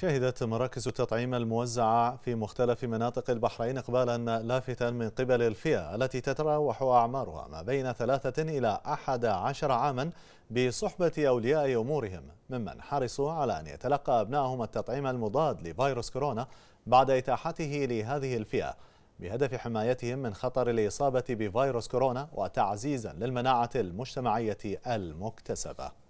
شهدت مراكز التطعيم الموزعة في مختلف مناطق البحرين إقبالا لافتا من قبل الفئة التي تتراوح أعمارها ما بين ثلاثة إلى أحد عشر عاما بصحبة أولياء أمورهم ممن حرصوا على أن يتلقى أبنائهم التطعيم المضاد لفيروس كورونا بعد إتاحته لهذه الفئة بهدف حمايتهم من خطر الإصابة بفيروس كورونا وتعزيزا للمناعة المجتمعية المكتسبة